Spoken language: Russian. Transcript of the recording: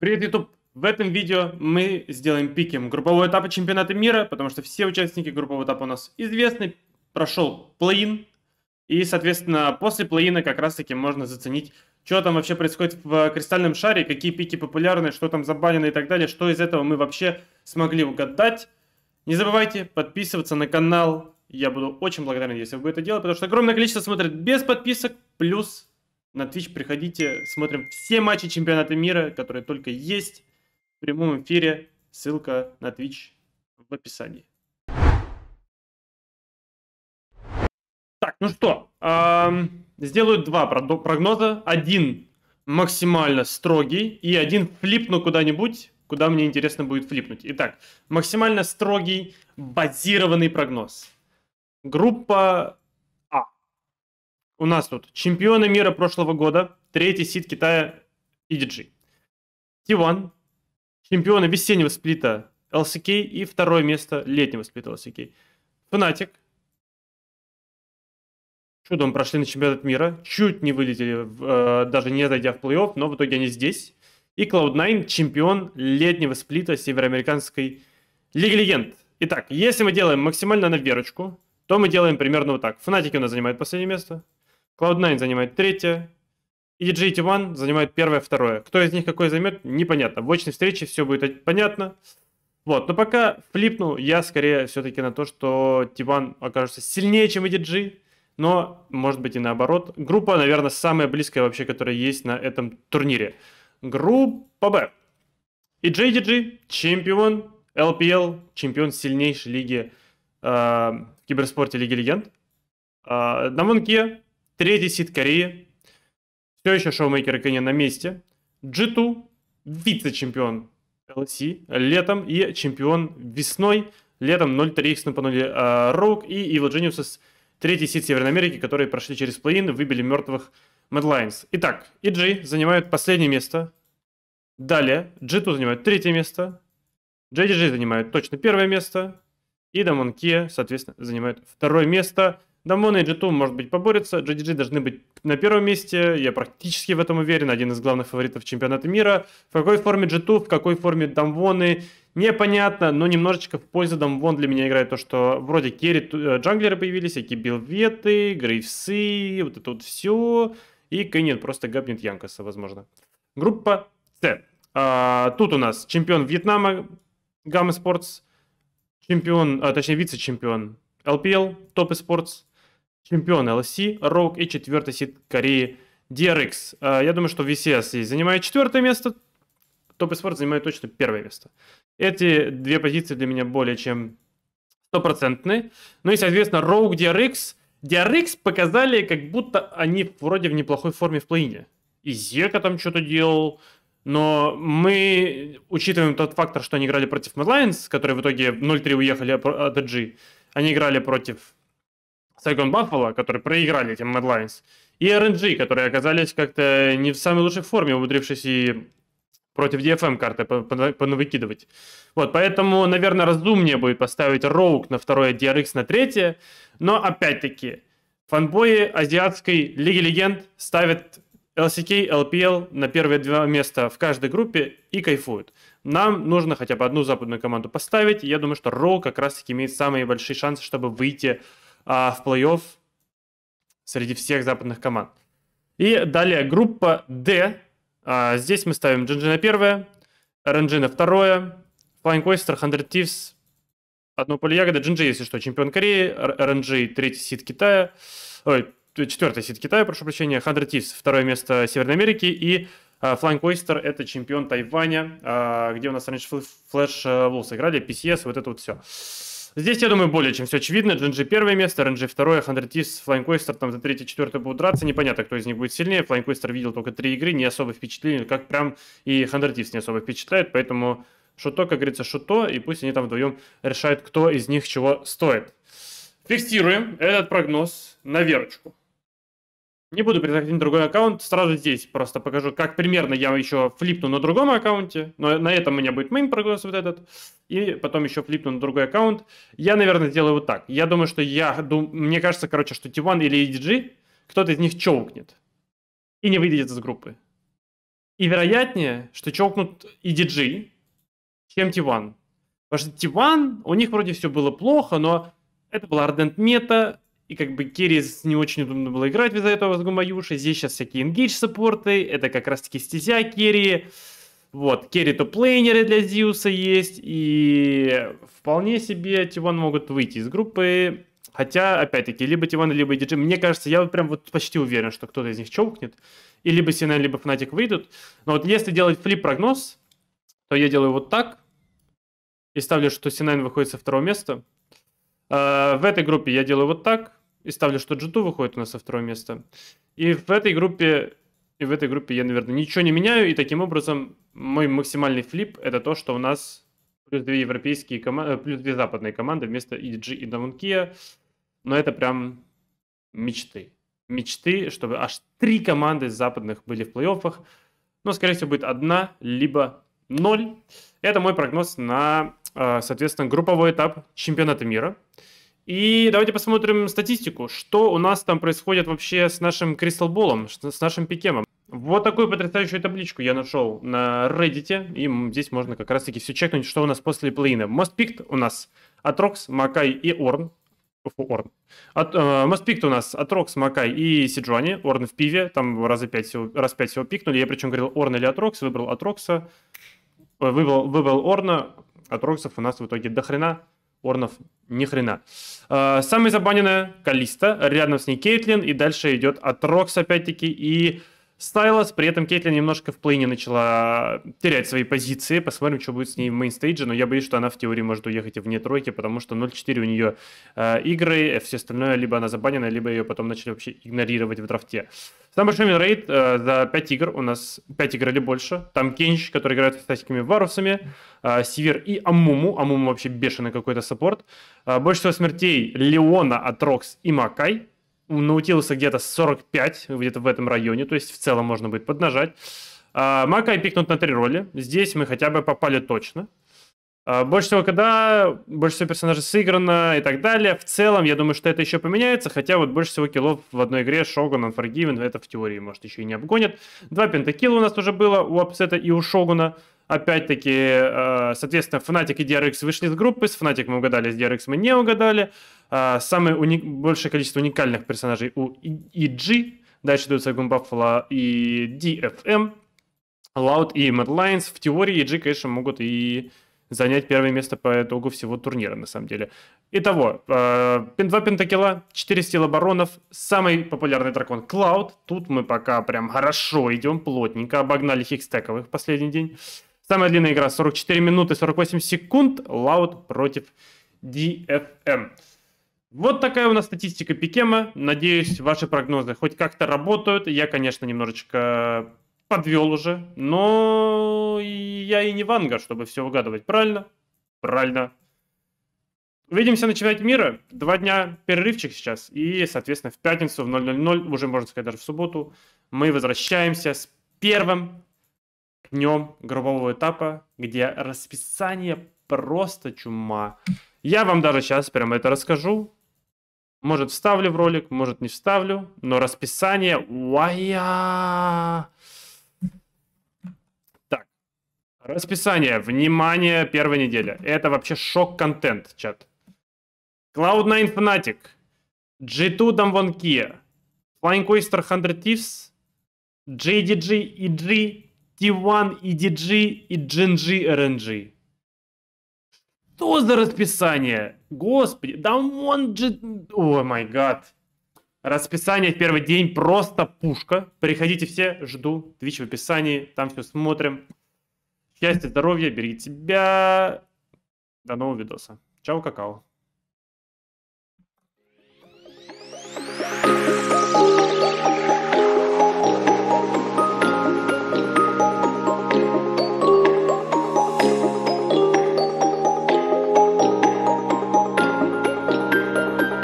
Привет, YouTube! В этом видео мы сделаем пикем группового этапа чемпионата мира, потому что все участники группового этапа у нас известны. Прошел плей-ин, и, соответственно, после плей-ина как раз-таки можно заценить, что там вообще происходит в кристальном шаре, какие пики популярны, что там забанено и так далее, что из этого мы вообще смогли угадать. Не забывайте подписываться на канал. Я буду очень благодарен, если вы это делаете, потому что огромное количество смотрит без подписок, плюс на Twitch приходите, смотрим все матчи чемпионата мира, которые только есть в прямом эфире. Ссылка на Twitch в описании. Так, ну что, эм, сделаю два прогноза. Один максимально строгий и один флипну куда-нибудь, куда мне интересно будет флипнуть. Итак, максимально строгий, базированный прогноз. Группа у нас тут чемпионы мира прошлого года, третий сид Китая EDG. Тиван, чемпионы весеннего сплита LCK и второе место летнего сплита LCK. Fnatic, Чудом прошли на чемпионат мира, чуть не вылетели, э, даже не зайдя в плей-офф, но в итоге они здесь. И Cloud9 чемпион летнего сплита североамериканской Лиги Легенд. Итак, если мы делаем максимально на верочку, то мы делаем примерно вот так. Фнатики у нас занимают последнее место, Cloud9 занимает третье, и DJT Тиман занимает первое, второе. Кто из них какой займет, непонятно. В очной встрече все будет понятно. Вот, но пока флипну я скорее все-таки на то, что Тиман окажется сильнее, чем EDG, но может быть и наоборот. Группа, наверное, самая близкая вообще, которая есть на этом турнире. Группа Б. EDG, EDG, чемпион LPL, чемпион сильнейшей лиги э, в киберспорте Лиги Легенд. Э, Намон Кия, Третий сид Кореи. Все еще шоумейкер Кенни на месте. G2, вице-чемпион LC летом и чемпион весной. Летом 0-3 их напанули э, и Evil Geniuses, третий сид Северной Америки, которые прошли через плей-ин, выбили мертвых Mad Lions. Итак, EG занимают последнее место. Далее G2 занимают третье место. JDG занимают точно первое место. И Дамон Кия, соответственно, занимают второе место. Дамон и G2, может быть, поборются. GDG должны быть на первом месте. Я практически в этом уверен. Один из главных фаворитов чемпионата мира. В какой форме G2, в какой форме Дамвоны, непонятно. Но немножечко в пользу Дамвон для меня играет то, что вроде керри э, джанглеры появились, всякие билветы, грейвсы, вот это вот все. И Кэнин просто габнет Янкаса, возможно. Группа С. А, тут у нас чемпион Вьетнама Гамма Спортс, чемпион, а, точнее вице-чемпион LPL, Топ Спортс, чемпион LC Роук и четвертый сид Кореи DRX. А, я думаю, что VCS занимает четвертое место, Топ Sport занимает точно первое место. Эти две позиции для меня более чем стопроцентные. Ну и, соответственно, Rogue DRX. DRX показали, как будто они вроде в неплохой форме в плейне. И Зека там что-то делал, но мы учитываем тот фактор, что они играли против Mad Lions, которые в итоге 0-3 уехали от AG. Они играли против Saigon Buffalo, которые проиграли этим Mad Lions, и RNG, которые оказались как-то не в самой лучшей форме, умудрившись и против DFM карты понавыкидывать. Вот, поэтому, наверное, разумнее будет поставить Роук на второе, DRX на третье. Но, опять-таки, фанбои азиатской Лиги Легенд ставят LCK, LPL на первые два места в каждой группе и кайфуют. Нам нужно хотя бы одну западную команду поставить. Я думаю, что Роу как раз-таки имеет самые большие шансы, чтобы выйти а, в плей-офф среди всех западных команд. И далее группа D. А, здесь мы ставим GG на первое, RNG на второе, Flying Oyster, 100 Thieves, одно поле ягоды, GNG, если что, чемпион Кореи, RNG, третий сид Китая, ой, четвертый сид Китая, прошу прощения, 100 Thieves, второе место Северной Америки и uh, Flying Oyster – это чемпион Тайваня, а, где у нас раньше Flash Wolves э, играли, PCS, вот это вот все. Здесь, я думаю, более чем все очевидно. Джинджи первое место, Ренджи второе, Хандртис, Флайнкойстер там за третье, четвертое будут драться. Непонятно, кто из них будет сильнее. Флайнкойстер видел только три игры, не особо впечатление, как прям и Хандртис не особо впечатляет, поэтому что то, как говорится, что то, и пусть они там вдвоем решают, кто из них чего стоит. Фиксируем этот прогноз на верочку. Не буду на другой аккаунт, сразу здесь просто покажу, как примерно я еще флипну на другом аккаунте, но на этом у меня будет main прогресс вот этот, и потом еще флипну на другой аккаунт. Я, наверное, сделаю вот так. Я думаю, что я, дум... мне кажется, короче, что T1 или EDG, кто-то из них челкнет и не выйдет из группы. И вероятнее, что челкнут EDG, чем T1. Потому что T1, у них вроде все было плохо, но это был Ardent мета, и как бы Керри не очень удобно было играть из-за этого с Гумаюши. Здесь сейчас всякие энгейдж-саппорты. Это как раз-таки стезя Керри. Вот, керри топ-плейнеры для Зиуса есть, и вполне себе Тиван могут выйти из группы. Хотя, опять-таки, либо Тиван, либо Диджи. Мне кажется, я прям вот почти уверен, что кто-то из них чокнет. И либо Сина, либо Фнатик выйдут. Но вот если делать флип-прогноз, то я делаю вот так. И ставлю, что Синайн выходит со второго места. А, в этой группе я делаю вот так и ставлю, что G2 выходит у нас со второго места. И в этой группе, и в этой группе я, наверное, ничего не меняю, и таким образом мой максимальный флип это то, что у нас плюс две европейские команды, э, плюс две западные команды вместо EDG и Dawnkia. Но это прям мечты. Мечты, чтобы аж три команды из западных были в плей-оффах. Но, скорее всего, будет одна, либо ноль. Это мой прогноз на, э, соответственно, групповой этап чемпионата мира – и давайте посмотрим статистику, что у нас там происходит вообще с нашим Crystal Ball, с нашим Пикемом. Вот такую потрясающую табличку я нашел на Reddit, и здесь можно как раз-таки все чекнуть, что у нас после плей-ина. Most Picked у нас Атрокс, Макай и Орн. Орн. От, э, у нас Атрокс, Макай и Сиджуани. Орн в пиве, там раз пять всего, раз пять всего пикнули. Я причем говорил Орн или Атрокс, выбрал Атрокса, э, выбрал, выбрал Орна. Атроксов у нас в итоге до хрена Орнов ни хрена. А, Самая забаненная Калиста, рядом с ней Кейтлин, и дальше идет Атрокс опять-таки, и Стайлос. При этом Кейтлин немножко в плейне начала терять свои позиции. Посмотрим, что будет с ней в мейнстейдже. Но я боюсь, что она в теории может уехать и вне тройки, потому что 0-4 у нее э, игры, э, все остальное либо она забанена, либо ее потом начали вообще игнорировать в драфте. Самый большой минрейт э, за 5 игр. У нас 5 играли больше. Там Кенч, который играет с статиками варусами, э, Сивер и Амуму. Амуму вообще бешеный какой-то саппорт. Э, больше всего смертей Леона, от Рокс и Макай у Наутилуса где-то 45, где-то в этом районе, то есть в целом можно будет поднажать. А, Мака и пикнут на три роли. Здесь мы хотя бы попали точно. А, больше всего когда, больше всего персонажей сыграно и так далее. В целом, я думаю, что это еще поменяется, хотя вот больше всего киллов в одной игре Шогун, Unforgiven, это в теории, может, еще и не обгонят. Два пентакилла у нас уже было у Апсета и у Шогуна. Опять-таки, э, соответственно, Fnatic и DRX вышли из группы. С Fnatic мы угадали, с DRX мы не угадали. Э, самое уни... большее количество уникальных персонажей у EG. Дальше идут Сагун Гумбафла и DFM. Loud эм». и Mad Lions. В теории EG, конечно, могут и занять первое место по итогу всего турнира, на самом деле. Итого, э, два пентакила, 4 стила баронов, самый популярный дракон Клауд. Тут мы пока прям хорошо идем, плотненько, обогнали хикстековых в последний день. Самая длинная игра 44 минуты 48 секунд. Лаут против DFM. Эм. Вот такая у нас статистика Пикема. Надеюсь, ваши прогнозы хоть как-то работают. Я, конечно, немножечко подвел уже, но я и не Ванга, чтобы все угадывать. Правильно? Правильно. Увидимся на чемпионате мира. Два дня перерывчик сейчас. И, соответственно, в пятницу в 0.00, уже, можно сказать, даже в субботу, мы возвращаемся с первым днем группового этапа, где расписание просто чума. Я вам даже сейчас прям это расскажу. Может, вставлю в ролик, может, не вставлю, но расписание... Уая! Так, расписание, внимание, первая неделя. Это вообще шок-контент, чат. Cloud9 Fnatic, G2 Damwon Kia, Flying Oyster 100 Thieves, JDG и G e T1 EDG и GNG RNG. Что за расписание? Господи, да он же... О май гад. Расписание в первый день просто пушка. Приходите все, жду. Твич в описании, там все смотрим. Счастья, здоровья, берегите себя. До нового видоса. Чао, какао.